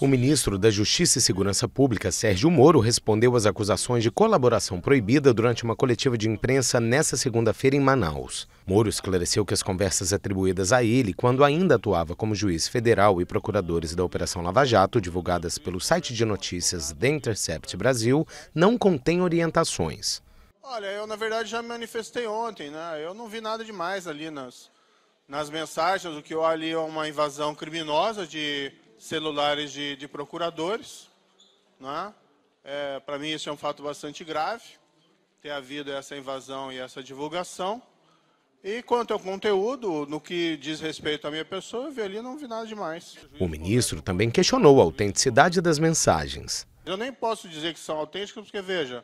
O ministro da Justiça e Segurança Pública, Sérgio Moro, respondeu às acusações de colaboração proibida durante uma coletiva de imprensa nesta segunda-feira em Manaus. Moro esclareceu que as conversas atribuídas a ele, quando ainda atuava como juiz federal e procuradores da Operação Lava Jato, divulgadas pelo site de notícias The Intercept Brasil, não contêm orientações. Olha, eu na verdade já me manifestei ontem, né? Eu não vi nada demais ali nas, nas mensagens. O que eu ali é uma invasão criminosa de celulares de, de procuradores. Né? É, Para mim, isso é um fato bastante grave, ter havido essa invasão e essa divulgação. E quanto ao conteúdo, no que diz respeito à minha pessoa, eu vi ali não vi nada demais. O ministro também questionou a autenticidade das mensagens. Eu nem posso dizer que são autênticas, porque, veja,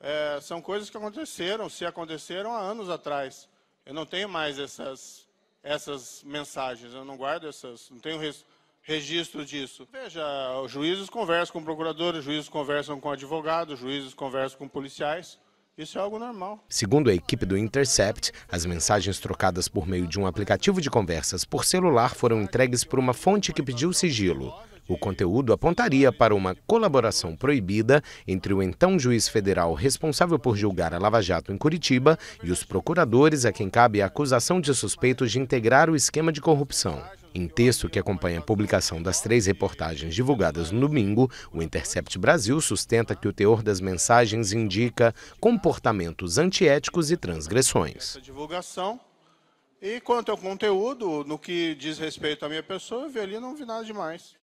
é, são coisas que aconteceram, se aconteceram há anos atrás. Eu não tenho mais essas, essas mensagens, eu não guardo essas, não tenho res, registro disso. Veja, os juízes conversam com procuradores, juízes conversam com advogados, juízes conversam com policiais. Isso é algo normal. Segundo a equipe do Intercept, as mensagens trocadas por meio de um aplicativo de conversas por celular foram entregues por uma fonte que pediu sigilo. O conteúdo apontaria para uma colaboração proibida entre o então juiz federal responsável por julgar a Lava Jato em Curitiba e os procuradores a quem cabe a acusação de suspeitos de integrar o esquema de corrupção. Em texto que acompanha a publicação das três reportagens divulgadas no domingo, o Intercept Brasil sustenta que o teor das mensagens indica comportamentos antiéticos e transgressões. divulgação. E quanto ao conteúdo, no que diz respeito à minha pessoa, eu vi ali não vi nada demais.